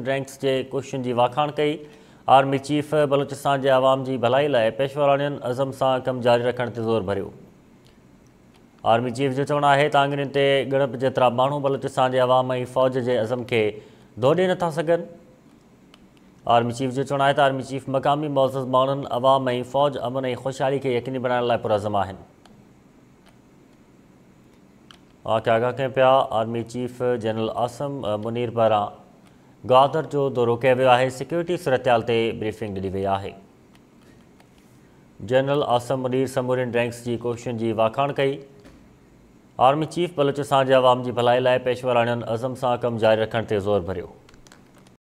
ते गणप जेतिरा माण्हू बलोचिस्तान जे आवाम ऐं फ़ौज जे अज़म खे धो ॾे नथा सघनि आर्मी चीफ जो चवणु आहे त आर्मी चीफ मक़ामी मौज़ माण्हुनि आवाम ऐं फ़ौज अमन ऐं ख़ुशहाली खे यकीनी बनाइण लाइ पुराज़म आहिनि गादर जो दौरो कयो वियो आहे सिक्योरिटी सूरत हाल ते ब्रीफिंग ॾिनी वई आहे जनरल आसम अनीर समूरनि रैंक्स जी कोशिशुनि जी वाखाण कई आर्मी चीफ बलोचिस्तान जे आवाम जी भलाई लाइ पेशवराणियुनि अज़म सां कमु जारी रखण ते ज़ोर भरियो